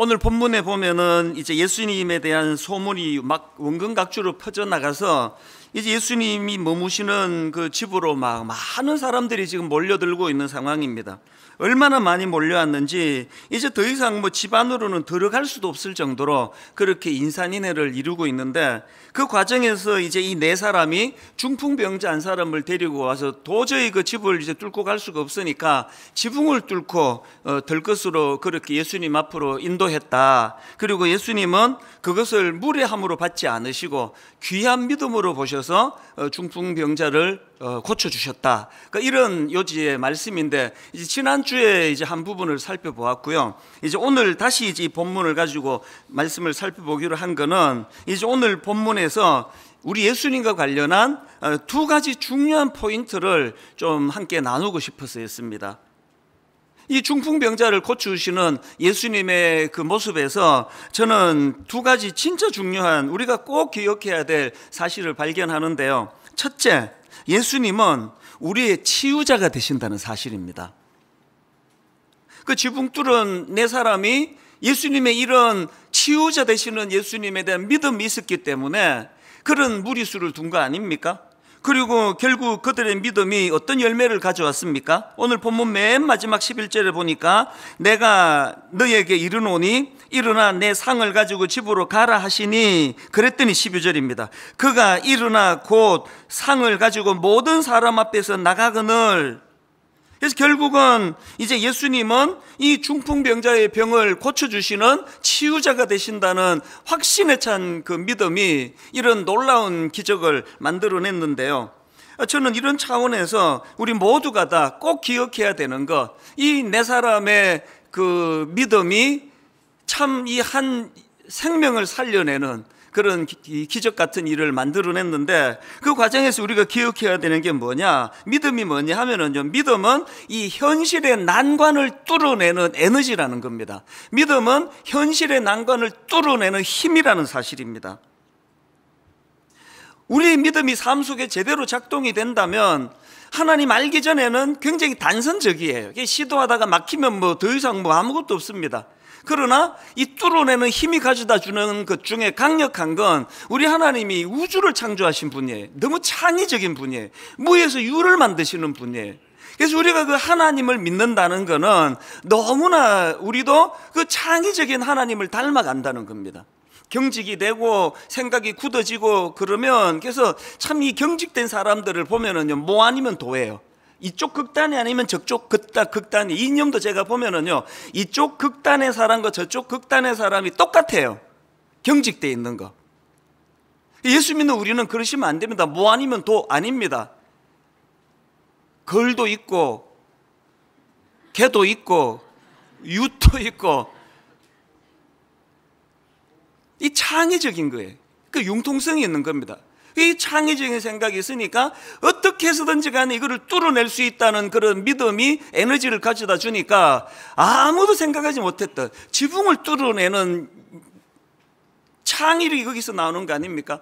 오늘 본문에 보면은 이제 예수님에 대한 소문이 막 원근각주로 퍼져나가서 이제 예수님이 머무시는 그 집으로 막 많은 사람들이 지금 몰려들고 있는 상황입니다. 얼마나 많이 몰려왔는지 이제 더 이상 뭐 집 안으로는 들어갈 수도 없을 정도로 그렇게 인산인해를 이루고 있는데 그 과정에서 이제 이 네 사람이 중풍병자 한 사람을 데리고 와서 도저히 그 집을 이제 뚫고 갈 수가 없으니까 지붕을 뚫고 어, 들 것으로 그렇게 예수님 앞으로 인도했다. 그리고 예수님은 그것을 무례함으로 받지 않으시고 귀한 믿음으로 보셔서 오셔서 어, 중풍병자를 어, 고쳐주셨다. 그러니까 이런 요지의 말씀인데, 이제 지난주에 이제 한 부분을 살펴보았고요. 이제 오늘 다시 이제 본문을 가지고 말씀을 살펴보기로 한 것은 이제 오늘 본문에서 우리 예수님과 관련한 어, 두 가지 중요한 포인트를 좀 함께 나누고 싶어서 했습니다. 이 중풍병자를 고치시는 예수님의 그 모습에서 저는 두 가지 진짜 중요한 우리가 꼭 기억해야 될 사실을 발견하는데요. 첫째, 예수님은 우리의 치유자가 되신다는 사실입니다. 그 지붕 뚫은 네 사람이 예수님의 이런 치유자 되시는 예수님에 대한 믿음이 있었기 때문에 그런 무리수를 둔 거 아닙니까? 그리고 결국 그들의 믿음이 어떤 열매를 가져왔습니까? 오늘 본문 맨 마지막 11절에 보니까 내가 너에게 이르노니 일어나 내 상을 가지고 집으로 가라 하시니 그랬더니 12절입니다. 그가 일어나 곧 상을 가지고 모든 사람 앞에서 나가거늘 그래서 결국은 이제 예수님은 이 중풍병자의 병을 고쳐주시는 치유자가 되신다는 확신에 찬 그 믿음이 이런 놀라운 기적을 만들어냈는데요. 저는 이런 차원에서 우리 모두가 다 꼭 기억해야 되는 것, 이 네 사람의 그 믿음이 참 이 한 생명을 살려내는 그런 기적 같은 일을 만들어냈는데 그 과정에서 우리가 기억해야 되는 게 뭐냐? 믿음이 뭐냐 하면은요. 믿음은 이 현실의 난관을 뚫어내는 에너지라는 겁니다. 믿음은 현실의 난관을 뚫어내는 힘이라는 사실입니다. 우리의 믿음이 삶 속에 제대로 작동이 된다면 하나님 알기 전에는 굉장히 단선적이에요. 시도하다가 막히면 뭐 더 이상 뭐 아무것도 없습니다. 그러나 이 뚫어내는 힘이 가져다 주는 것 그 중에 강력한 건 우리 하나님이 우주를 창조하신 분이에요. 너무 창의적인 분이에요. 무에서 유를 만드시는 분이에요. 그래서 우리가 그 하나님을 믿는다는 거는 너무나 우리도 그 창의적인 하나님을 닮아간다는 겁니다. 경직이 되고 생각이 굳어지고 그러면 그래서 참 이 경직된 사람들을 보면은요 뭐 아니면 도예요. 이쪽 극단이 아니면 저쪽 극단, 극단이 이념도 제가 보면은요 이쪽 극단의 사람과 저쪽 극단의 사람이 똑같아요 경직되어 있는 거 예수 믿는 우리는 그러시면 안 됩니다 뭐 아니면 도 아닙니다 걸도 있고 개도 있고 유도 있고 이 창의적인 거예요 그 융통성이 있는 겁니다 이 창의적인 생각이 있으니까 어떻게 해서든지 간에 이거를 뚫어낼 수 있다는 그런 믿음이 에너지를 가져다 주니까 아무도 생각하지 못했던 지붕을 뚫어내는 창의력이 거기서 나오는 거 아닙니까?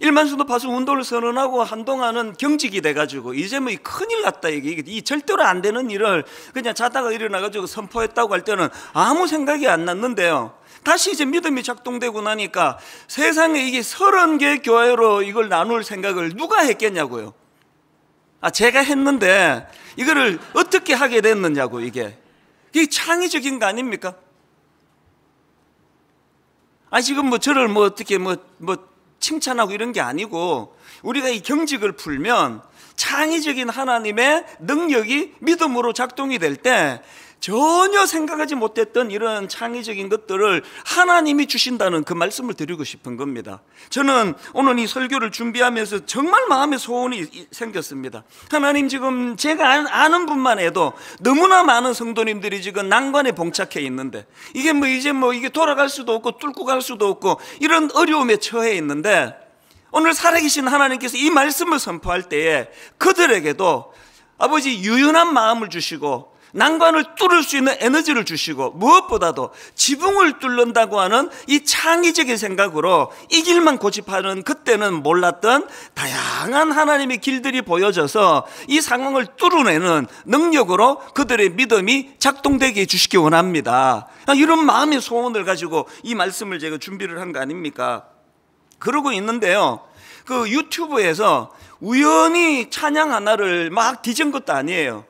일만수도 파수 운동을 선언하고 한동안은 경직이 돼가지고 이제 뭐 큰일 났다 이게 이 절대로 안 되는 일을 그냥 자다가 일어나가지고 선포했다고 할 때는 아무 생각이 안 났는데요. 다시 이제 믿음이 작동되고 나니까 세상에 이게 서른 개 교회로 이걸 나눌 생각을 누가 했겠냐고요. 아, 제가 했는데 이거를 어떻게 하게 됐느냐고 이게. 이게 창의적인 거 아닙니까? 아, 지금 뭐 저를 뭐 어떻게 뭐, 뭐 칭찬하고 이런 게 아니고 우리가 이 경직을 풀면 창의적인 하나님의 능력이 믿음으로 작동이 될때 전혀 생각하지 못했던 이런 창의적인 것들을 하나님이 주신다는 그 말씀을 드리고 싶은 겁니다. 저는 오늘 이 설교를 준비하면서 정말 마음의 소원이 생겼습니다. 하나님 지금 제가 아, 아는 분만 해도 너무나 많은 성도님들이 지금 난관에 봉착해 있는데 이게 뭐 이제 뭐 이게 돌아갈 수도 없고 뚫고 갈 수도 없고 이런 어려움에 처해 있는데 오늘 살아계신 하나님께서 이 말씀을 선포할 때에 그들에게도 아버지 유연한 마음을 주시고 난관을 뚫을 수 있는 에너지를 주시고 무엇보다도 지붕을 뚫는다고 하는 이 창의적인 생각으로 이 길만 고집하는 그때는 몰랐던 다양한 하나님의 길들이 보여져서 이 상황을 뚫어내는 능력으로 그들의 믿음이 작동되게 해주시기 원합니다. 아, 이런 마음의 소원을 가지고 이 말씀을 제가 준비를 한 거 아닙니까? 그러고 있는데요. 그 유튜브에서 우연히 찬양 하나를 막 뒤진 것도 아니에요.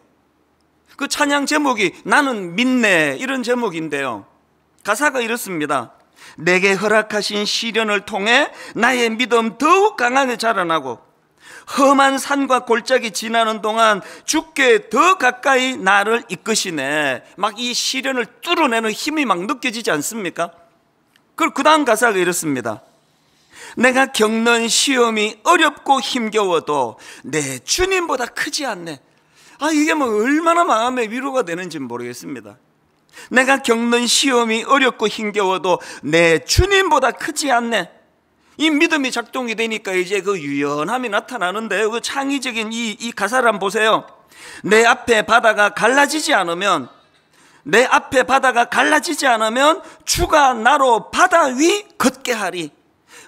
그 찬양 제목이 나는 믿네 이런 제목인데요. 가사가 이렇습니다. 내게 허락하신 시련을 통해 나의 믿음 더욱 강하게 자라나고 험한 산과 골짜기 지나는 동안 죽게 더 가까이 나를 이끄시네. 막 이 시련을 뚫어내는 힘이 막 느껴지지 않습니까? 그리고 그 다음 가사가 이렇습니다. 내가 겪는 시험이 어렵고 힘겨워도 내 주님보다 크지 않네. 아, 이게 뭐 얼마나 마음의 위로가 되는지 모르겠습니다. 내가 겪는 시험이 어렵고 힘겨워도 내 주님보다 크지 않네. 이 믿음이 작동이 되니까 이제 그 유연함이 나타나는데그 창의적인 이, 이 가사를 한번 보세요. 내 앞에 바다가 갈라지지 않으면, 내 앞에 바다가 갈라지지 않으면 주가 나로 바다 위 걷게 하리.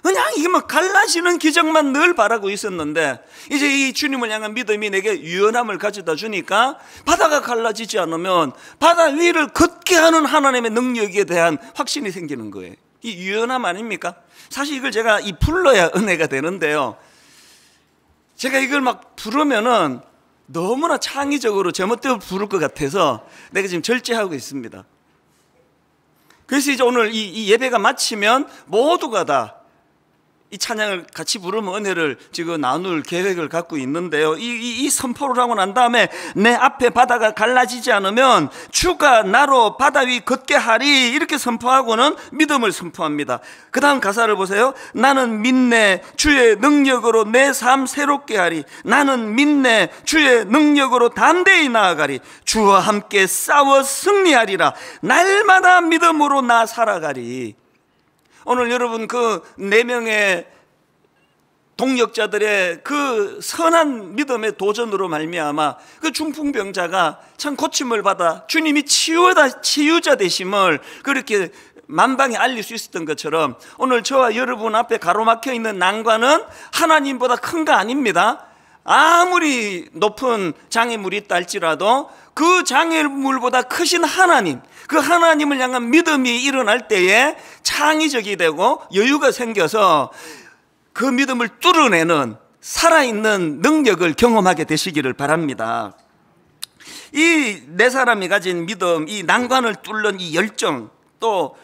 그냥 이게 막 뭐 갈라지는 기적만 늘 바라고 있었는데 이제 이 주님을 향한 믿음이 내게 유연함을 가져다 주니까 바다가 갈라지지 않으면 바다 위를 걷게 하는 하나님의 능력에 대한 확신이 생기는 거예요. 이 유연함 아닙니까? 사실 이걸 제가 이 불러야 은혜가 되는데요. 제가 이걸 막 부르면은 너무나 창의적으로 제멋대로 부를 것 같아서 내가 지금 절제하고 있습니다. 그래서 이제 오늘 이, 이 예배가 마치면 모두가 다이 찬양을 같이 부르면 은혜를 지금 나눌 계획을 갖고 있는데요. 이, 이, 이, 선포를 하고 난 다음에 내 앞에 바다가 갈라지지 않으면 주가 나로 바다 위 걷게 하리 이렇게 선포하고는 믿음을 선포합니다. 그 다음 가사를 보세요. 나는 믿네 주의 능력으로 내 삶 새롭게 하리. 나는 믿네 주의 능력으로 담대히 나아가리. 주와 함께 싸워 승리하리라. 날마다 믿음으로 나 살아가리. 오늘 여러분 그 네 명의 동력자들의 그 선한 믿음의 도전으로 말미암아 그 중풍병자가 참 고침을 받아 주님이 치유다 치유자 되심을 그렇게 만방에 알릴 수 있었던 것처럼 오늘 저와 여러분 앞에 가로막혀 있는 난관은 하나님보다 큰 거 아닙니다. 아무리 높은 장애물이 딸지라도 그 장애물보다 크신 하나님, 그 하나님을 향한 믿음이 일어날 때에 창의적이 되고 여유가 생겨서 그 믿음을 뚫어내는 살아있는 능력을 경험하게 되시기를 바랍니다. 이 네 사람이 가진 믿음, 이 난관을 뚫는 이 열정, 또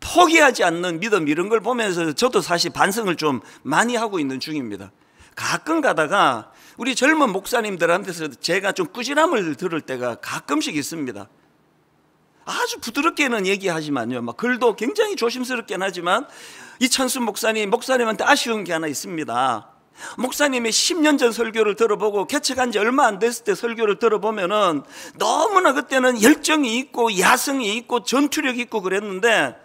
포기하지 않는 믿음 이런 걸 보면서 저도 사실 반성을 좀 많이 하고 있는 중입니다. 가끔 가다가 우리 젊은 목사님들한테서 제가 좀 꾸지람을 들을 때가 가끔씩 있습니다. 아주 부드럽게는 얘기하지만요. 막 글도 굉장히 조심스럽긴 하지만 이찬순 목사님, 목사님한테 아쉬운 게 하나 있습니다. 목사님이 10년 전 설교를 들어보고 개척한 지 얼마 안 됐을 때 설교를 들어보면은 너무나 그때는 열정이 있고 야성이 있고 전투력이 있고 그랬는데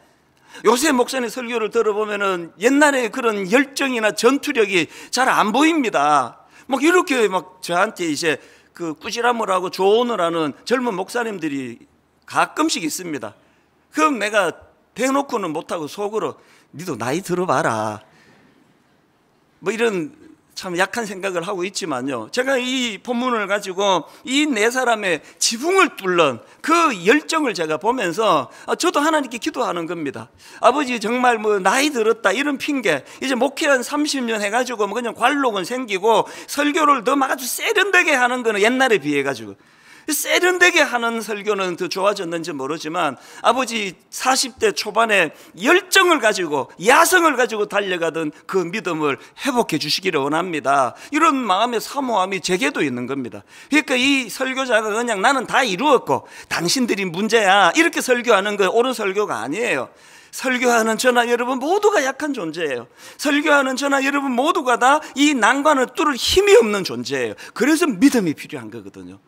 요새 목사님 설교를 들어보면은 옛날에 그런 열정이나 전투력이 잘 안 보입니다. 막 이렇게 막 저한테 이제 그 꾸지람을 하고 조언을 하는 젊은 목사님들이 가끔씩 있습니다. 그럼 내가 대놓고는 못하고 속으로 니도 나이 들어봐라. 뭐 이런 참 약한 생각을 하고 있지만요. 제가 이 본문을 가지고 이 네 사람의 지붕을 뚫는 그 열정을 제가 보면서 아, 저도 하나님께 기도하는 겁니다. 아버지 정말 뭐 나이 들었다 이런 핑계 이제 목회한 30년 해가지고 뭐 그냥 관록은 생기고 설교를 더 막 아주 세련되게 하는 거는 옛날에 비해 가지고 세련되게 하는 설교는 더 좋아졌는지 모르지만 아버지 40대 초반에 열정을 가지고 야성을 가지고 달려가던 그 믿음을 회복해 주시기를 원합니다. 이런 마음의 사모함이 제게도 있는 겁니다. 그러니까 이 설교자가 그냥 나는 다 이루었고 당신들이 문제야 이렇게 설교하는 건 옳은 설교가 아니에요. 설교하는 저나 여러분 모두가 약한 존재예요. 설교하는 저나 여러분 모두가 다 이 난관을 뚫을 힘이 없는 존재예요. 그래서 믿음이 필요한 거거든요.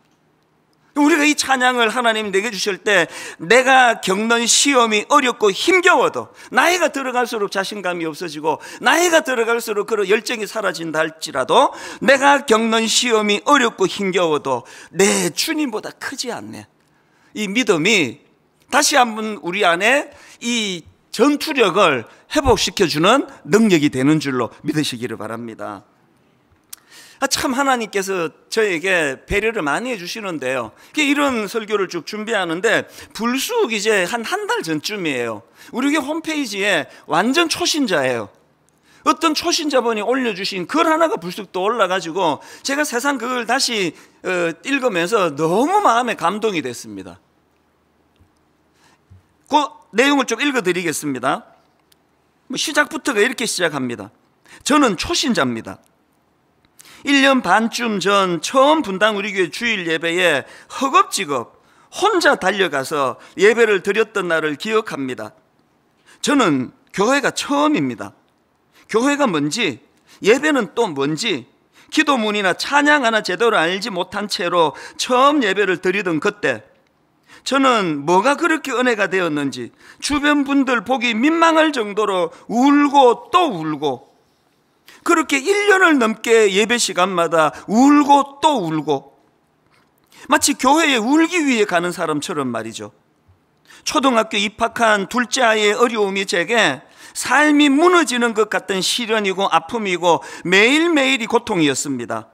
우리가 이 찬양을 하나님 내게 주실 때 내가 겪는 시험이 어렵고 힘겨워도 나이가 들어갈수록 자신감이 없어지고 나이가 들어갈수록 그런 열정이 사라진다 할지라도 내가 겪는 시험이 어렵고 힘겨워도 내 주님보다 크지 않네. 이 믿음이 다시 한번 우리 안에 이 전투력을 회복시켜주는 능력이 되는 줄로 믿으시기를 바랍니다. 아, 참 하나님께서 저에게 배려를 많이 해주시는데요. 이런 설교를 쭉 준비하는데 불쑥 이제 한 한 달 전쯤이에요. 우리 홈페이지에 완전 초신자예요. 어떤 초신자분이 올려주신 글 하나가 불쑥 또 올라가지고 제가 세상 그걸 다시 어, 읽으면서 너무 마음에 감동이 됐습니다. 그 내용을 좀 읽어드리겠습니다. 뭐 시작부터가 이렇게 시작합니다. 저는 초신자입니다. 1년 반쯤 전 처음 분당 우리 교회 주일 예배에 허겁지겁 혼자 달려가서 예배를 드렸던 날을 기억합니다. 저는 교회가 처음입니다. 교회가 뭔지, 예배는 또 뭔지, 기도문이나 찬양 하나 제대로 알지 못한 채로 처음 예배를 드리던 그때, 저는 뭐가 그렇게 은혜가 되었는지 주변 분들 보기 민망할 정도로 울고 또 울고 그렇게 1년을 넘게 예배 시간마다 울고 또 울고 마치 교회에 울기 위해 가는 사람처럼 말이죠. 초등학교 입학한 둘째 아이의 어려움이 제게 삶이 무너지는 것 같은 시련이고 아픔이고 매일매일이 고통이었습니다.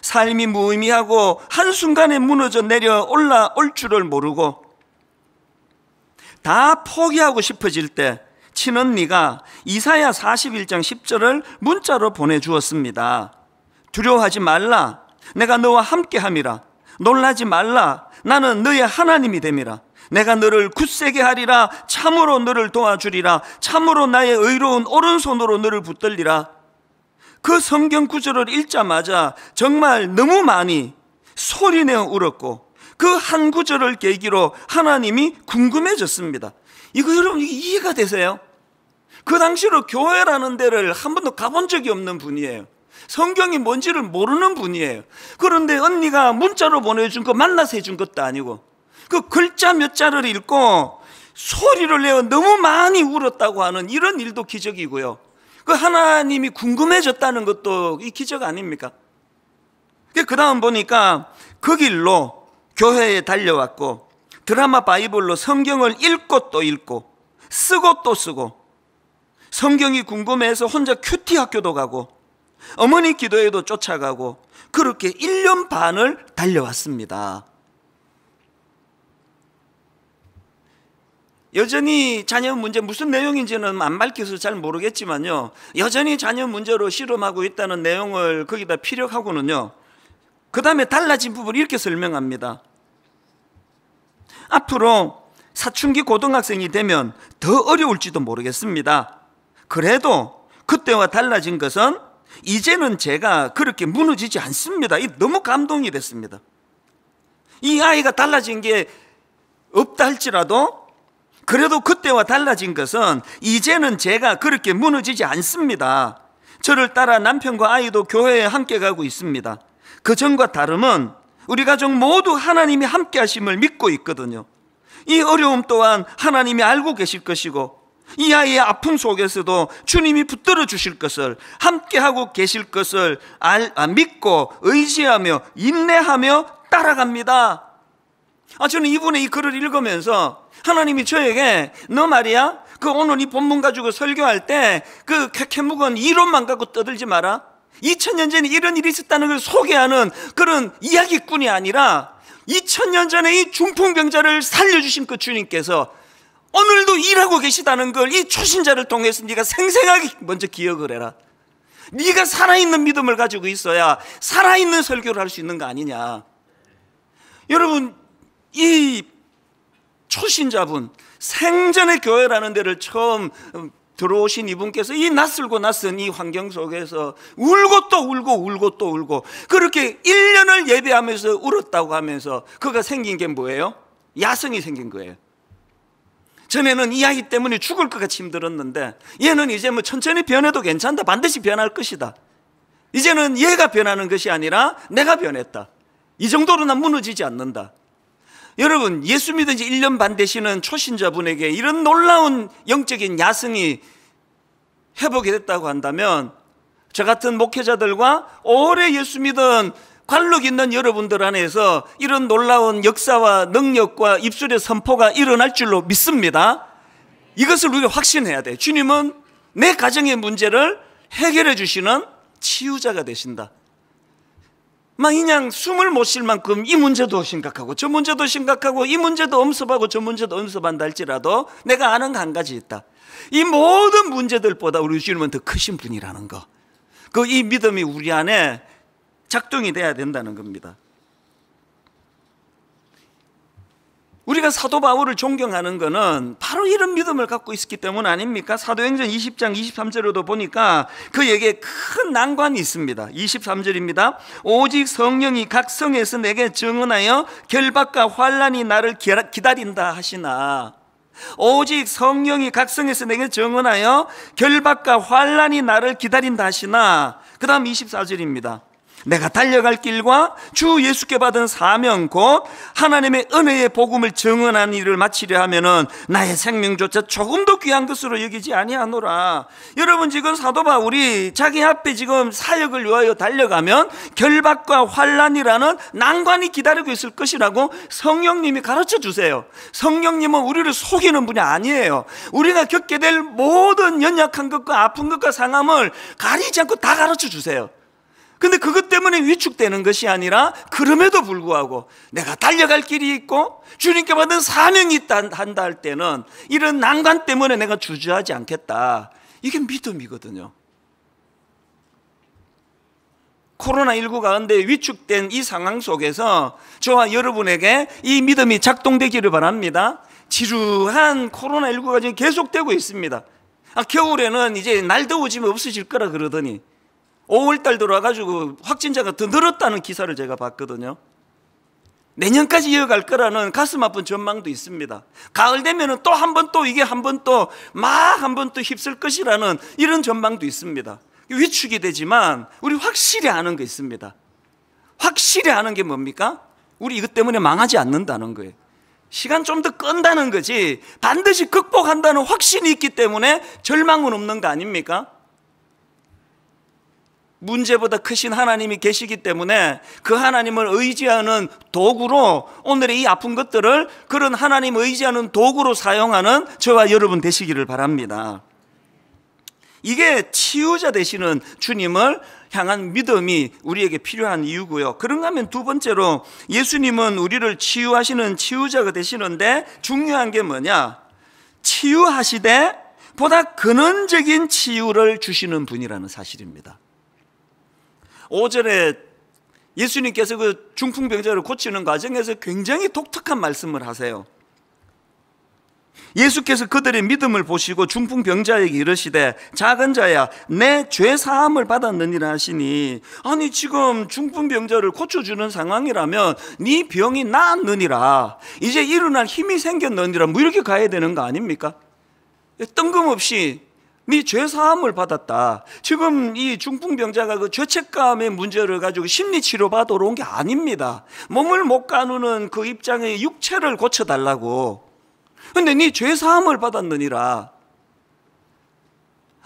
삶이 무의미하고 한순간에 무너져 내려 올라올 줄을 모르고 다 포기하고 싶어질 때 친언니가 이사야 41장 10절을 문자로 보내주었습니다. 두려워하지 말라. 내가 너와 함께함이라. 놀라지 말라. 나는 너의 하나님이 됨이라. 내가 너를 굳세게 하리라. 참으로 너를 도와주리라. 참으로 나의 의로운 오른손으로 너를 붙들리라. 그 성경 구절을 읽자마자 정말 너무 많이 소리내어 울었고 그 한 구절을 계기로 하나님이 궁금해졌습니다. 이거 여러분 이해가 되세요? 그 당시로 교회라는 데를 한 번도 가본 적이 없는 분이에요. 성경이 뭔지를 모르는 분이에요. 그런데 언니가 문자로 보내준 거 만나서 해준 것도 아니고 그 글자 몇 자를 읽고 소리를 내어 너무 많이 울었다고 하는 이런 일도 기적이고요. 그 하나님이 궁금해졌다는 것도 이 기적 아닙니까? 그 다음 보니까 그 길로 교회에 달려왔고 드라마 바이블로 성경을 읽고 또 읽고 쓰고 또 쓰고 성경이 궁금해서 혼자 큐티 학교도 가고 어머니 기도에도 쫓아가고 그렇게 1년 반을 달려왔습니다. 여전히 자녀 문제 무슨 내용인지는 안 밝혀서 잘 모르겠지만요. 여전히 자녀 문제로 실험하고 있다는 내용을 거기다 피력하고는요. 그 다음에 달라진 부분 이렇게 설명합니다. 앞으로 사춘기 고등학생이 되면 더 어려울지도 모르겠습니다. 그래도 그때와 달라진 것은 이제는 제가 그렇게 무너지지 않습니다. 너무 감동이 됐습니다. 이 아이가 달라진 게 없다 할지라도 그래도 그때와 달라진 것은 이제는 제가 그렇게 무너지지 않습니다. 저를 따라 남편과 아이도 교회에 함께 가고 있습니다. 그 전과 다름은 우리 가족 모두 하나님이 함께 하심을 믿고 있거든요. 이 어려움 또한 하나님이 알고 계실 것이고 이 아이의 아픔 속에서도 주님이 붙들어 주실 것을 함께하고 계실 것을 알, 아, 믿고 의지하며 인내하며 따라갑니다. 아, 저는 이분의 이 글을 읽으면서 하나님이 저에게 너 말이야 그 오늘 이 본문 가지고 설교할 때 그 캐캐묵은 이론만 갖고 떠들지 마라. 2000년 전에 이런 일이 있었다는 걸 소개하는 그런 이야기꾼이 아니라 2000년 전에 이 중풍병자를 살려주신 그 주님께서 오늘도 일하고 계시다는 걸 이 초신자를 통해서 네가 생생하게 먼저 기억을 해라. 네가 살아있는 믿음을 가지고 있어야 살아있는 설교를 할 수 있는 거 아니냐. 여러분 이 초신자분 생전의 교회라는 데를 처음 음, 들어오신 이분께서 이 낯설고 낯선 이 환경 속에서 울고 또 울고 울고 또 울고 그렇게 1년을 예배하면서 울었다고 하면서 그가 생긴 게 뭐예요? 야성이 생긴 거예요. 전에는 이 아이 때문에 죽을 것 같이 힘들었는데 얘는 이제 뭐 천천히 변해도 괜찮다. 반드시 변할 것이다. 이제는 얘가 변하는 것이 아니라 내가 변했다. 이 정도로 난 무너지지 않는다. 여러분, 예수 믿은 지 1년 반 되시는 초신자분에게 이런 놀라운 영적인 야성이 회복이 됐다고 한다면 저 같은 목회자들과 오래 예수 믿은 관록 있는 여러분들 안에서 이런 놀라운 역사와 능력과 입술의 선포가 일어날 줄로 믿습니다. 이것을 우리가 확신해야 돼. 주님은 내 가정의 문제를 해결해 주시는 치유자가 되신다. 막 그냥 숨을 못 쉴 만큼 이 문제도 심각하고 저 문제도 심각하고 이 문제도 엄습하고 저 문제도 엄습한다 할지라도 내가 아는 한 가지 있다. 이 모든 문제들보다 우리 주님은 더 크신 분이라는 거. 그 이 믿음이 우리 안에 작동이 돼야 된다는 겁니다. 우리가 사도 바울을 존경하는 것은 바로 이런 믿음을 갖고 있었기 때문 아닙니까? 사도행전 20장 23절에도 보니까 그에게 큰 난관이 있습니다. 23절입니다. 오직 성령이 각 성에서 내게 증언하여 결박과 환란이 나를 기다린다 하시나 오직 성령이 각 성에서 내게 증언하여 결박과 환란이 나를 기다린다 하시나 그다음 24절입니다. 내가 달려갈 길과 주 예수께 받은 사명 곧 하나님의 은혜의 복음을 증언한 일을 마치려 하면은 나의 생명조차 조금도 귀한 것으로 여기지 아니하노라. 여러분 지금 사도 바울이 자기 앞에 지금 사역을 위하여 달려가면 결박과 환란이라는 난관이 기다리고 있을 것이라고 성령님이 가르쳐 주세요. 성령님은 우리를 속이는 분이 아니에요. 우리가 겪게 될 모든 연약한 것과 아픈 것과 상함을 가리지 않고 다 가르쳐 주세요. 근데 그것 때문에 위축되는 것이 아니라 그럼에도 불구하고 내가 달려갈 길이 있고 주님께 받은 사명이 있다 한다 할 때는 이런 난관 때문에 내가 주저하지 않겠다. 이게 믿음이거든요. 코로나19 가운데 위축된 이 상황 속에서 저와 여러분에게 이 믿음이 작동되기를 바랍니다. 지루한 코로나19가 지금 계속되고 있습니다. 아, 겨울에는 이제 날 더워지면 없어질 거라 그러더니 5월달 들어와가지고 확진자가 더 늘었다는 기사를 제가 봤거든요. 내년까지 이어갈 거라는 가슴 아픈 전망도 있습니다. 가을 되면은 또 한 번 또 이게 한 번 또 막 한 번 또 휩쓸 것이라는 이런 전망도 있습니다. 위축이 되지만 우리 확실히 아는 게 있습니다. 확실히 아는 게 뭡니까? 우리 이것 때문에 망하지 않는다는 거예요. 시간 좀 더 끈다는 거지 반드시 극복한다는 확신이 있기 때문에 절망은 없는 거 아닙니까? 문제보다 크신 하나님이 계시기 때문에 그 하나님을 의지하는 도구로 오늘의 이 아픈 것들을 그런 하나님 의지하는 도구로 사용하는 저와 여러분 되시기를 바랍니다. 이게 치유자 되시는 주님을 향한 믿음이 우리에게 필요한 이유고요. 그런가 하면 두 번째로 예수님은 우리를 치유하시는 치유자가 되시는데 중요한 게 뭐냐? 치유하시되 보다 근원적인 치유를 주시는 분이라는 사실입니다. 5절에 예수님께서 그 중풍병자를 고치는 과정에서 굉장히 독특한 말씀을 하세요. 예수께서 그들의 믿음을 보시고 중풍병자에게 이르시되 작은 자야 내 죄사함을 받았느니라 하시니 아니 지금 중풍병자를 고쳐주는 상황이라면 네 병이 나았느니라 이제 일어날 힘이 생겼느니라 뭐 이렇게 가야 되는 거 아닙니까? 뜬금없이 네 죄사함을 받았다. 지금 이 중풍병자가 그 죄책감의 문제를 가지고 심리치료 받으러 온 게 아닙니다. 몸을 못 가누는 그 입장의 육체를 고쳐달라고. 근데 니 네 죄사함을 받았느니라.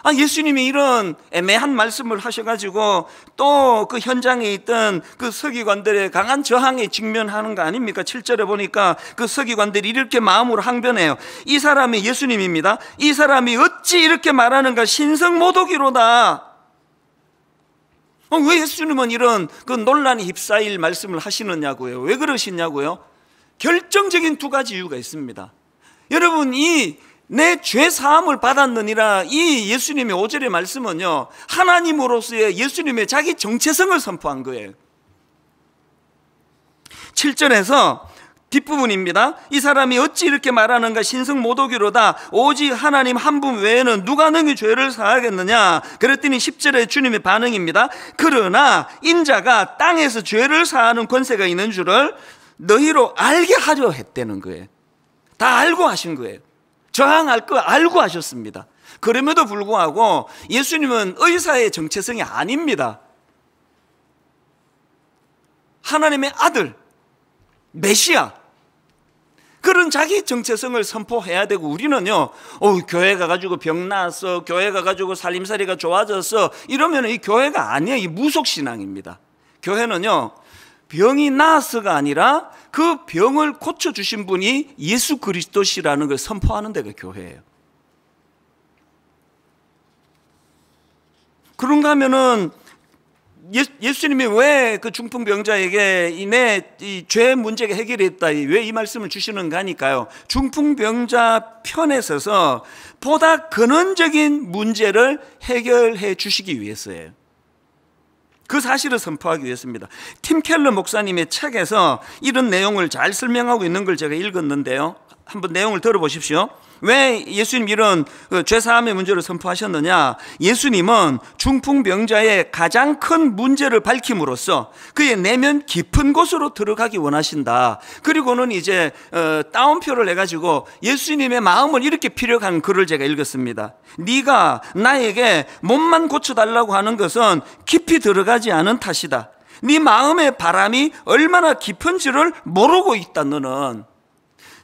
아, 예수님이 이런 애매한 말씀을 하셔가지고 또 그 현장에 있던 그 서기관들의 강한 저항에 직면하는 거 아닙니까? 7절에 보니까 그 서기관들이 이렇게 마음으로 항변해요. 이 사람이 예수님입니다. 이 사람이 어찌 이렇게 말하는가? 신성 모독이로다. 어, 왜 예수님은 이런 그 논란이 휩싸일 말씀을 하시느냐고요? 왜 그러시냐고요? 결정적인 두 가지 이유가 있습니다. 여러분, 이 내죄 사함을 받았느니라 이 예수님의 오절의 말씀은요 하나님으로서의 예수님의 자기 정체성을 선포한 거예요 7절에서 뒷부분입니다. 이 사람이 어찌 이렇게 말하는가 신성 모독이로다. 오직 하나님 한 분 외에는 누가 능히 죄를 사하겠느냐. 그랬더니 10절에 주님의 반응입니다. 그러나 인자가 땅에서 죄를 사하는 권세가 있는 줄을 너희로 알게 하려 했다는 거예요. 다 알고 하신 거예요. 저항할 거 알고 하셨습니다. 그럼에도 불구하고 예수님은 의사의 정체성이 아닙니다. 하나님의 아들, 메시아. 그런 자기 정체성을 선포해야 되고 우리는요, 어, 교회 가가지고 병나았 교회 가가지고 살림살이가 좋아졌어, 이러면 이 교회가 아니에요. 이 무속신앙입니다. 교회는요, 병이 나았가 아니라 그 병을 고쳐주신 분이 예수 그리스도시라는 걸 선포하는 데가 그 교회예요. 그런가 하면은 예, 예수, 님이 왜 그 중풍병자에게 이내 죄 문제가 해결했다 왜 이 말씀을 주시는가 하니까요 중풍병자 편에 서서 보다 근원적인 문제를 해결해 주시기 위해서예요 그 사실을 선포하기 위해서입니다. 팀 켈러 목사님의 책에서 이런 내용을 잘 설명하고 있는 걸 제가 읽었는데요. 한번 내용을 들어보십시오. 왜 예수님 이런 그 죄사함의 문제를 선포하셨느냐? 예수님은 중풍병자의 가장 큰 문제를 밝힘으로써 그의 내면 깊은 곳으로 들어가기 원하신다. 그리고는 이제 어, 따옴표를 해가지고 예수님의 마음을 이렇게 필요한 글을 제가 읽었습니다. 네가 나에게 몸만 고쳐달라고 하는 것은 깊이 들어가지 않은 탓이다. 네 마음의 바람이 얼마나 깊은지를 모르고 있다 너는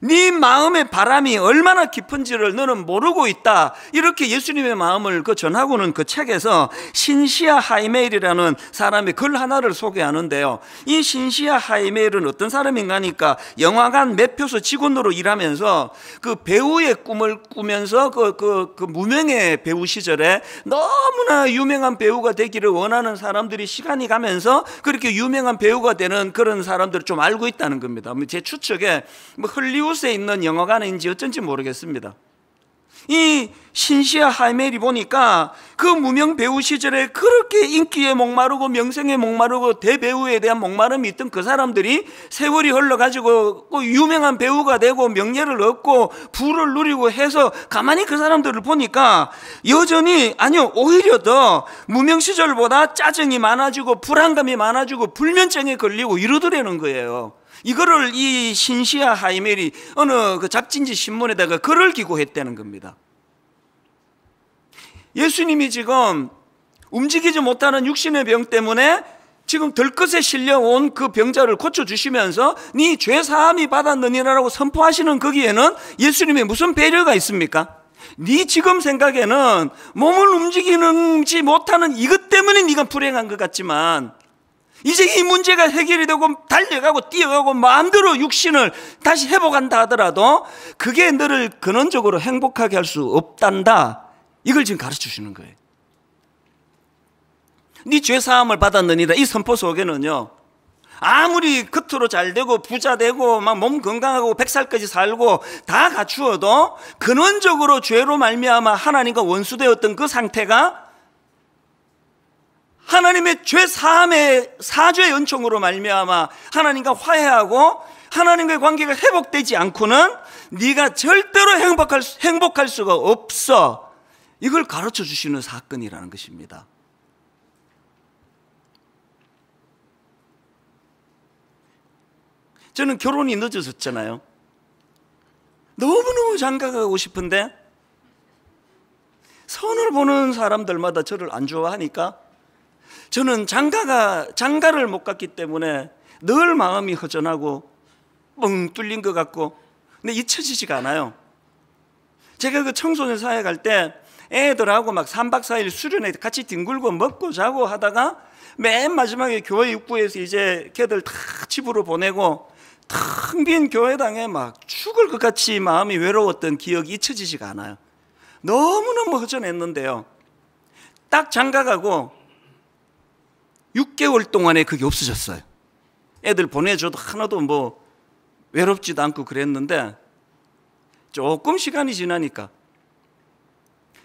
네 마음의 바람이 얼마나 깊은지를 너는 모르고 있다. 이렇게 예수님의 마음을 그 전하고는 그 책에서 신시아 하이메일이라는 사람의 글 하나를 소개하는데요. 이 신시아 하이메일은 어떤 사람인가니까 영화관 매표소 직원으로 일하면서 그 배우의 꿈을 꾸면서 그, 그, 그 무명의 배우 시절에 너무나 유명한 배우가 되기를 원하는 사람들이 시간이 가면서 그렇게 유명한 배우가 되는 그런 사람들을 좀 알고 있다는 겁니다. 뭐 제 추측에 뭐 헐리우드 헬라우스에 있는 영화관인지 어쩐지 모르겠습니다. 이 신시아 하멜이 보니까 그 무명 배우 시절에 그렇게 인기에 목마르고 명성에 목마르고 대배우에 대한 목마름이 있던 그 사람들이 세월이 흘러가지고 그 유명한 배우가 되고 명예를 얻고 부를 누리고 해서 가만히 그 사람들을 보니까 여전히 아니요 오히려 더 무명 시절보다 짜증이 많아지고 불안감이 많아지고 불면증에 걸리고 이러더라는 거예요. 이거를 이 신시아 하이멜이 어느 그 잡진지 신문에다가 글을 기고했다는 겁니다. 예수님이 지금 움직이지 못하는 육신의 병 때문에 지금 들것에 실려온 그 병자를 고쳐주시면서 네 죄사함이 받았느니라고 선포하시는 거기에는 예수님의 무슨 배려가 있습니까? 네 지금 생각에는 몸을 움직이는지 못하는 이것 때문에 네가 불행한 것 같지만 이제 이 문제가 해결이 되고 달려가고 뛰어가고 마음대로 육신을 다시 회복한다 하더라도 그게 너를 근원적으로 행복하게 할 수 없단다. 이걸 지금 가르쳐 주시는 거예요. 네 죄사함을 받았느니라 이 선포 속에는요. 아무리 겉으로 잘 되고 부자 되고 막 몸 건강하고 백살까지 살고 다 갖추어도 근원적으로 죄로 말미암아 하나님과 원수되었던 그 상태가 하나님의 죄 사함의 사죄 연청으로 말미암아 하나님과 화해하고 하나님과의 관계가 회복되지 않고는 네가 절대로 행복할 행복할 수가 없어. 이걸 가르쳐 주시는 사건이라는 것입니다. 저는 결혼이 늦어졌잖아요. 너무너무 장가가고 싶은데 선을 보는 사람들마다 저를 안 좋아하니까 저는 장가가 장가를 못 갔기 때문에 늘 마음이 허전하고 뻥 뚫린 것 같고 근데 잊혀지지가 않아요. 제가 그 청소년 사회 갈때 애들하고 막 3박 4일 수련회 같이 뒹굴고 먹고 자고 하다가 맨 마지막에 교회 입구에서 이제 걔들 다 집으로 보내고 텅 빈 교회당에 막 죽을 것 같이 마음이 외로웠던 기억이 잊혀지지가 않아요. 너무너무 허전했는데요. 딱 장가가고 6개월 동안에 그게 없어졌어요. 애들 보내줘도 하나도 뭐 외롭지도 않고 그랬는데 조금 시간이 지나니까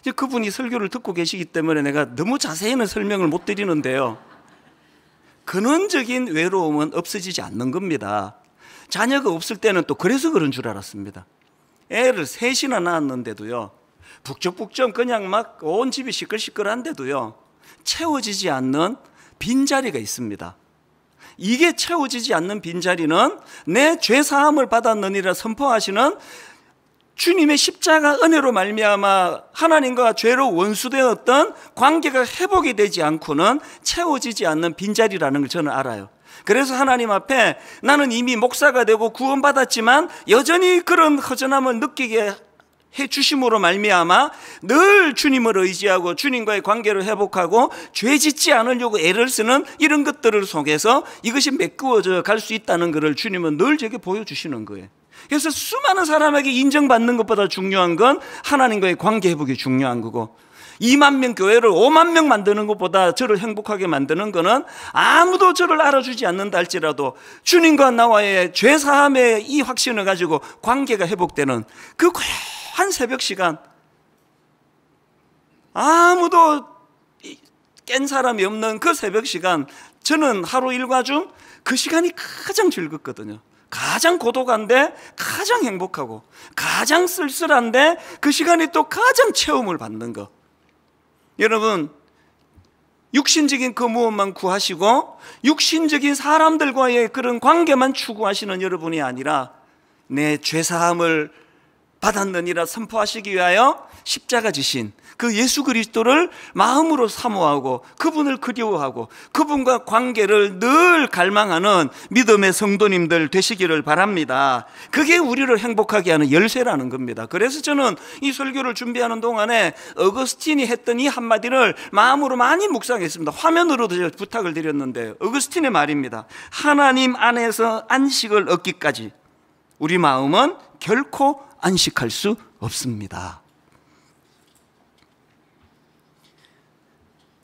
이제 그분이 설교를 듣고 계시기 때문에 내가 너무 자세히는 설명을 못 드리는데요. 근원적인 외로움은 없어지지 않는 겁니다. 자녀가 없을 때는 또 그래서 그런 줄 알았습니다. 애를 셋이나 낳았는데도요. 북적북적 그냥 막 온 집이 시끌시끌한데도요. 채워지지 않는 빈자리가 있습니다. 이게 채워지지 않는 빈자리는 내 죄사함을 받았느니라 선포하시는 주님의 십자가 은혜로 말미암아 하나님과 죄로 원수되었던 관계가 회복이 되지 않고는 채워지지 않는 빈자리라는 걸 저는 알아요. 그래서 하나님 앞에 나는 이미 목사가 되고 구원받았지만 여전히 그런 허전함을 느끼게 해 주심으로 말미암아 늘 주님을 의지하고 주님과의 관계를 회복하고 죄 짓지 않으려고 애를 쓰는 이런 것들을 속에서 이것이 메꾸어져 갈 수 있다는 것을 주님은 늘 제게 보여주시는 거예요. 그래서 수많은 사람에게 인정받는 것보다 중요한 건 하나님과의 관계 회복이 중요한 거고 2만 명 교회를 5만 명 만드는 것보다 저를 행복하게 만드는 것은 아무도 저를 알아주지 않는다 할지라도 주님과 나와의 죄사함의 이 확신을 가지고 관계가 회복되는 그한 새벽 시간 아무도 깬 사람이 없는 그 새벽 시간 저는 하루 일과 중 그 시간이 가장 즐겁거든요. 가장 고독한데 가장 행복하고 가장 쓸쓸한데 그 시간이 또 가장 체험을 받는 것. 여러분 육신적인 그 무엇만 구하시고 육신적인 사람들과의 그런 관계만 추구하시는 여러분이 아니라 내 죄사함을 받았느니라 선포하시기 위하여 십자가 지신 그 예수 그리스도를 마음으로 사모하고 그분을 그리워하고 그분과 관계를 늘 갈망하는 믿음의 성도님들 되시기를 바랍니다. 그게 우리를 행복하게 하는 열쇠라는 겁니다. 그래서 저는 이 설교를 준비하는 동안에 어거스틴이 했던 이 한마디를 마음으로 많이 묵상했습니다. 화면으로도 제가 부탁을 드렸는데 어거스틴의 말입니다. 하나님 안에서 안식을 얻기까지 우리 마음은 결코 안식할 수 없습니다.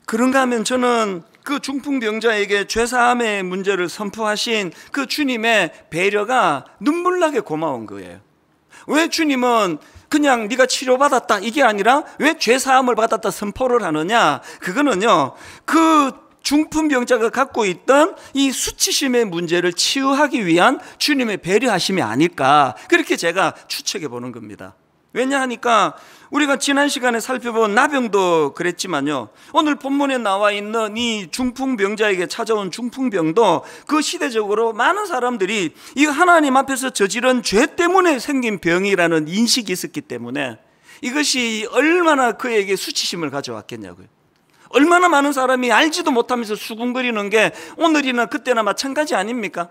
그런가 하면 저는 그 중풍병자에게 죄사함의 문제를 선포하신 그 주님의 배려가 눈물나게 고마운 거예요. 왜 주님은 그냥 네가 치료받았다 이게 아니라 왜 죄사함을 받았다 선포를 하느냐? 그거는요. 그 중풍병자가 갖고 있던 이 수치심의 문제를 치유하기 위한 주님의 배려하심이 아닐까 그렇게 제가 추측해 보는 겁니다. 왜냐하니까 우리가 지난 시간에 살펴본 나병도 그랬지만요. 오늘 본문에 나와 있는 이 중풍병자에게 찾아온 중풍병도 그 시대적으로 많은 사람들이 이 하나님 앞에서 저지른 죄 때문에 생긴 병이라는 인식이 있었기 때문에 이것이 얼마나 그에게 수치심을 가져왔겠냐고요. 얼마나 많은 사람이 알지도 못하면서 수군거리는 게 오늘이나 그때나 마찬가지 아닙니까?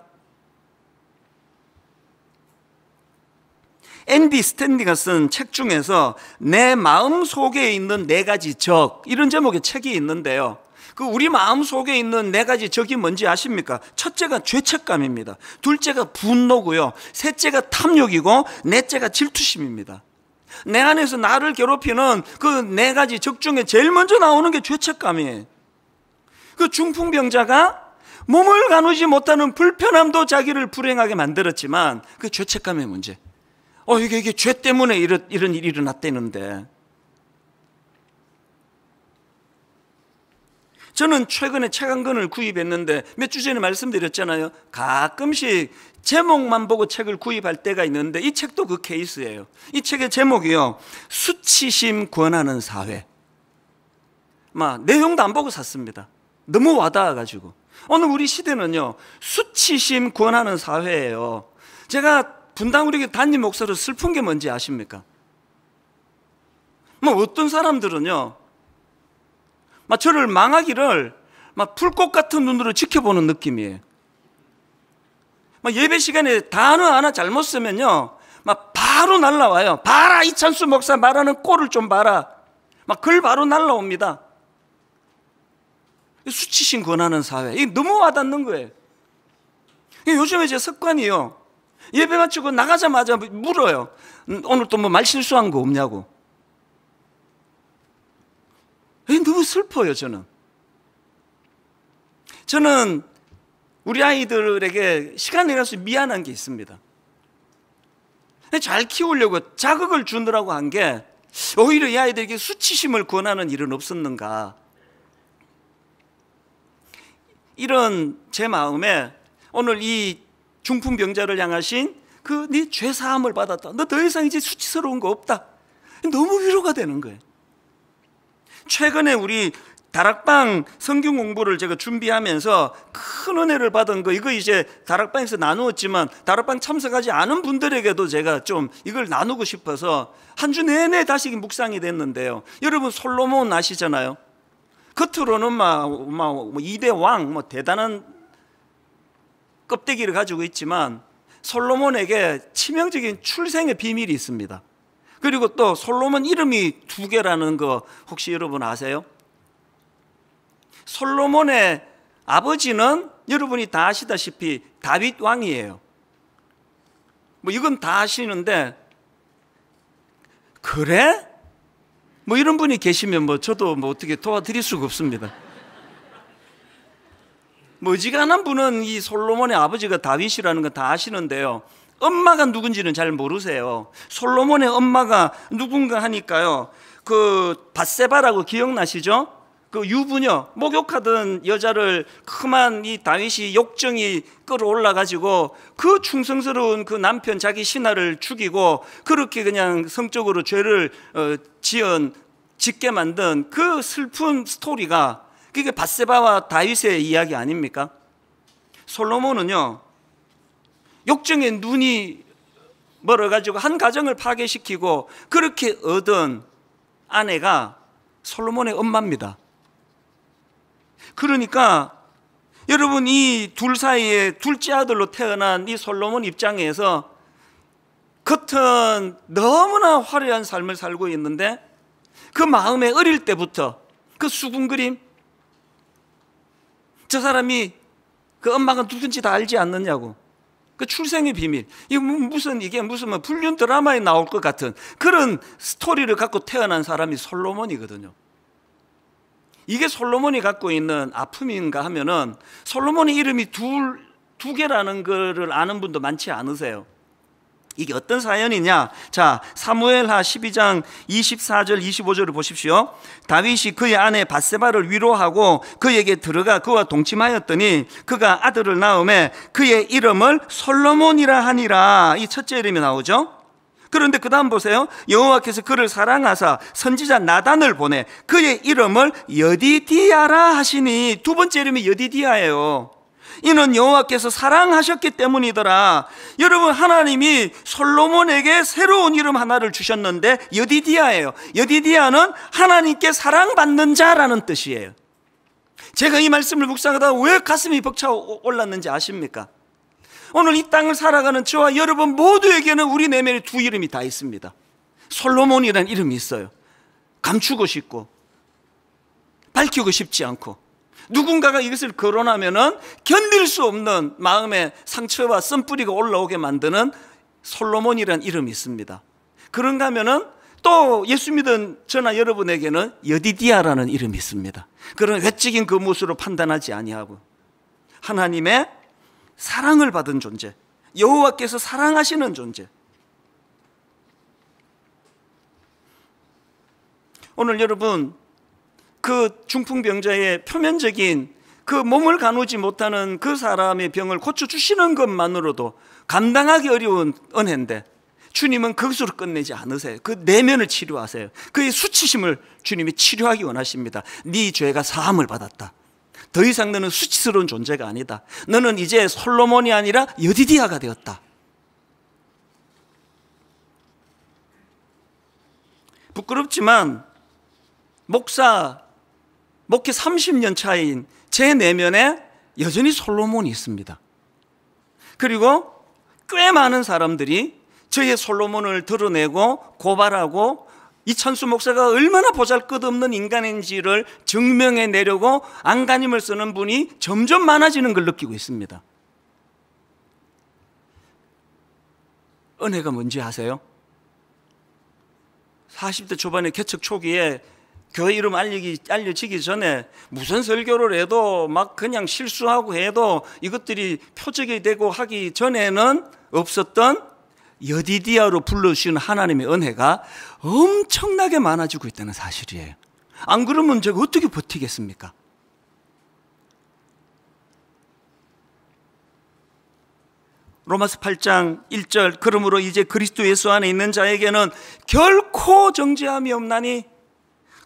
앤디 스탠리가 쓴 책 중에서 내 마음 속에 있는 네 가지 적 이런 제목의 책이 있는데요. 그 우리 마음 속에 있는 네 가지 적이 뭔지 아십니까? 첫째가 죄책감입니다. 둘째가 분노고요. 셋째가 탐욕이고 넷째가 질투심입니다. 내 안에서 나를 괴롭히는 그 네 가지 적 중에 제일 먼저 나오는 게 죄책감이에요. 그 중풍병자가 몸을 가누지 못하는 불편함도 자기를 불행하게 만들었지만 그 죄책감의 문제. 어, 이게, 이게 죄 때문에 이런, 이런 일이 일어났다는데. 저는 최근에 책 한 권을 구입했는데 몇 주 전에 말씀드렸잖아요. 가끔씩 제목만 보고 책을 구입할 때가 있는데 이 책도 그 케이스예요. 이 책의 제목이요. 수치심 권하는 사회. 막 내용도 안 보고 샀습니다. 너무 와닿아가지고. 오늘 우리 시대는요. 수치심 권하는 사회예요. 제가 분당 우리 단임 목사로 슬픈 게 뭔지 아십니까? 뭐 어떤 사람들은요. 막 저를 망하기를 막 풀꽃 같은 눈으로 지켜보는 느낌이에요. 막 예배 시간에 단어 하나 잘못 쓰면요. 막 바로 날라와요. 봐라 이찬수 목사 말하는 꼴을 좀 봐라. 막 글 바로 날라옵니다. 수치심 권하는 사회. 이게 너무 와닿는 거예요. 요즘에 제 습관이요. 예배 마치고 나가자마자 물어요. 음, 오늘 또 뭐 말 실수한 거 없냐고. 너무 슬퍼요, 저는. 저는 우리 아이들에게 시간 내가서 미안한 게 있습니다. 잘 키우려고 자극을 주느라고 한 게 오히려 이 아이들에게 수치심을 권하는 일은 없었는가. 이런 제 마음에 오늘 이 중풍병자를 향하신 그 네 죄사함을 받았다. 너 더 이상 이제 수치스러운 거 없다. 너무 위로가 되는 거예요. 최근에 우리 다락방 성경 공부를 제가 준비하면서 큰 은혜를 받은 거 이거 이제 다락방에서 나누었지만 다락방 참석하지 않은 분들에게도 제가 좀 이걸 나누고 싶어서 한 주 내내 다시 묵상이 됐는데요. 여러분 솔로몬 아시잖아요. 겉으로는 막, 막 2대 뭐 왕, 뭐 대단한 껍데기를 가지고 있지만 솔로몬에게 치명적인 출생의 비밀이 있습니다. 그리고 또 솔로몬 이름이 두 개라는 거 혹시 여러분 아세요? 솔로몬의 아버지는 여러분이 다 아시다시피 다윗 왕이에요. 뭐 이건 다 아시는데 그래? 뭐 이런 분이 계시면 뭐 저도 뭐 어떻게 도와드릴 수가 없습니다. 뭐지간한 분은 이 솔로몬의 아버지가 다윗이라는 건다 아시는데요. 엄마가 누군지는 잘 모르세요. 솔로몬의 엄마가 누군가 하니까요. 그 바세바라고 기억나시죠? 그 유부녀 목욕하던 여자를 그만 이 다윗이 욕정이 끌어올라 가지고 그 충성스러운 그 남편 자기 신하를 죽이고 그렇게 그냥 성적으로 죄를 어, 지은 짓게 만든 그 슬픈 스토리가 그게 바세바와 다윗의 이야기 아닙니까? 솔로몬은요 욕정의 눈이 멀어가지고 한 가정을 파괴시키고 그렇게 얻은 아내가 솔로몬의 엄마입니다. 그러니까 여러분 이 둘 사이에 둘째 아들로 태어난 이 솔로몬 입장에서 겉은 너무나 화려한 삶을 살고 있는데 그 마음에 어릴 때부터 그 수군그림 저 사람이 그 엄마가 누군지 다 알지 않느냐고 그 출생의 비밀. 이게 무슨 이게 무슨 뭐 불륜 드라마에 나올 것 같은 그런 스토리를 갖고 태어난 사람이 솔로몬이거든요. 이게 솔로몬이 갖고 있는 아픔인가 하면은 솔로몬의 이름이 둘 두 개라는 거를 아는 분도 많지 않으세요. 이게 어떤 사연이냐? 자, 사무엘하 12장 24절 25절을 보십시오. 다윗이 그의 아내 바세바를 위로하고 그에게 들어가 그와 동침하였더니 그가 아들을 낳음에 그의 이름을 솔로몬이라 하니라. 이 첫째 이름이 나오죠. 그런데 그 다음 보세요. 여호와께서 그를 사랑하사 선지자 나단을 보내 그의 이름을 여디디아라 하시니 두 번째 이름이 여디디아예요. 이는 여호와께서 사랑하셨기 때문이더라. 여러분 하나님이 솔로몬에게 새로운 이름 하나를 주셨는데 여디디아예요. 여디디아는 하나님께 사랑받는 자라는 뜻이에요. 제가 이 말씀을 묵상하다 왜 가슴이 벅차 올랐는지 아십니까? 오늘 이 땅을 살아가는 저와 여러분 모두에게는 우리 내면에 두 이름이 다 있습니다. 솔로몬이라는 이름이 있어요. 감추고 싶고 밝히고 싶지 않고 누군가가 이것을 거론하면 견딜 수 없는 마음의 상처와 썬뿌리가 올라오게 만드는 솔로몬이라는 이름이 있습니다. 그런가 하면또 예수 믿은 저나 여러분에게는 여디디아라는 이름이 있습니다. 그런 외적인 그 모습으로 판단하지 아니하고 하나님의 사랑을 받은 존재, 여호와께서 사랑하시는 존재. 오늘 여러분 그 중풍병자의 표면적인 그 몸을 가누지 못하는 그 사람의 병을 고쳐주시는 것만으로도 감당하기 어려운 은혜인데 주님은 거기서 끝내지 않으세요. 그 내면을 치료하세요. 그의 수치심을 주님이 치료하기 원하십니다. 네 죄가 사함을 받았다. 더 이상 너는 수치스러운 존재가 아니다. 너는 이제 솔로몬이 아니라 여디디아가 되었다. 부끄럽지만 목사 목회 30년 차인 제 내면에 여전히 솔로몬이 있습니다. 그리고 꽤 많은 사람들이 저의 솔로몬을 드러내고 고발하고 이천수 목사가 얼마나 보잘것없는 인간인지를 증명해 내려고 안간힘을 쓰는 분이 점점 많아지는 걸 느끼고 있습니다. 은혜가 뭔지 아세요? 40대 초반에 개척 초기에 교회 이름 알리기, 알려지기 전에 무슨 설교를 해도 막 그냥 실수하고 해도 이것들이 표적이 되고 하기 전에는 없었던 여디디아로 불러주신 하나님의 은혜가 엄청나게 많아지고 있다는 사실이에요. 안 그러면 제가 어떻게 버티겠습니까? 로마서 8장 1절 그러므로 이제 그리스도 예수 안에 있는 자에게는 결코 정죄함이 없나니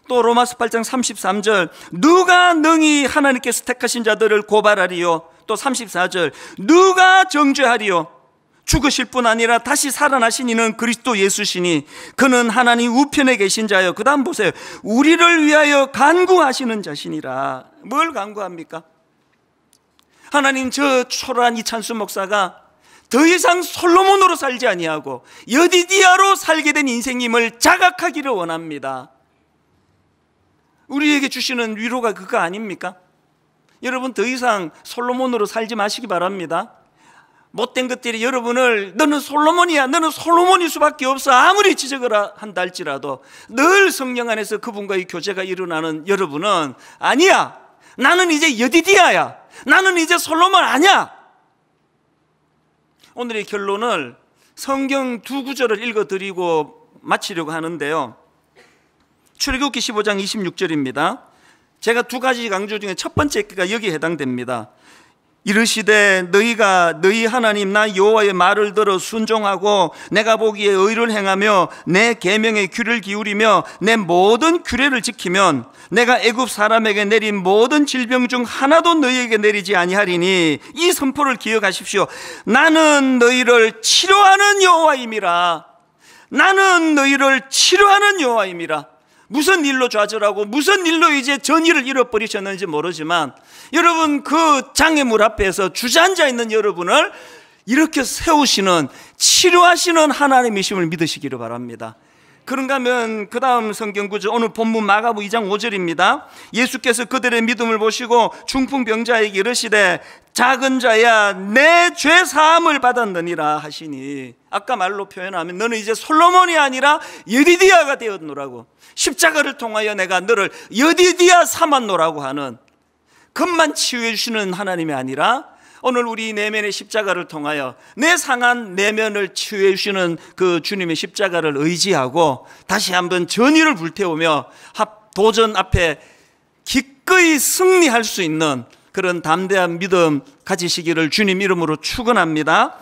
또 로마서 8장 33절 누가 능히 하나님께서 택하신 자들을 고발하리요 또 34절 누가 정죄하리요 죽으실 뿐 아니라 다시 살아나신 이는 그리스도 예수시니 그는 하나님 우편에 계신 자여 그 다음 보세요 우리를 위하여 간구하시는 자신이라 뭘 간구합니까? 하나님 저 초라한 이찬수 목사가 더 이상 솔로몬으로 살지 아니하고 여디디아로 살게 된 인생임을 자각하기를 원합니다 우리에게 주시는 위로가 그거 아닙니까? 여러분 더 이상 솔로몬으로 살지 마시기 바랍니다. 못된 것들이 여러분을 너는 솔로몬이야 너는 솔로몬일 수밖에 없어 아무리 지적을 한다 할지라도 늘 성령 안에서 그분과의 교제가 일어나는 여러분은 아니야 나는 이제 여디디아야 나는 이제 솔로몬 아니야 오늘의 결론을 성경 두 구절을 읽어드리고 마치려고 하는데요 출애굽기 15장 26절입니다. 제가 두 가지 강조 중에 첫 번째 가여기 해당됩니다. 이르시되 너희가 너희 하나님 나 여호와의 말을 들어 순종하고 내가 보기에 의를 행하며 내 계명에 귀를 기울이며 내 모든 규례를 지키면 내가 애굽 사람에게 내린 모든 질병 중 하나도 너희에게 내리지 아니하리니 이 선포를 기억하십시오. 나는 너희를 치료하는 여호와임이라. 나는 너희를 치료하는 여호와임이라. 무슨 일로 좌절하고 무슨 일로 이제 전의를 잃어버리셨는지 모르지만 여러분 그 장애물 앞에서 주저앉아 있는 여러분을 이렇게 세우시는 치료하시는 하나님이심을 믿으시기를 바랍니다. 그런가 하면 그 다음 성경구절 오늘 본문 마가부 2장 5절입니다 예수께서 그들의 믿음을 보시고 중풍병자에게 이르시되 작은 자야 내죄 사함을 받았느니라 하시니 아까 말로 표현하면 너는 이제 솔로몬이 아니라 예리디아가 되었노라고 십자가를 통하여 내가 너를 여디디아 삼았노라고 하는 금만 치유해 주시는 하나님이 아니라 오늘 우리 내면의 십자가를 통하여 내 상한 내면을 치유해 주시는 그 주님의 십자가를 의지하고 다시 한번 전의를 불태우며 도전 앞에 기꺼이 승리할 수 있는 그런 담대한 믿음 가지시기를 주님 이름으로 축원합니다.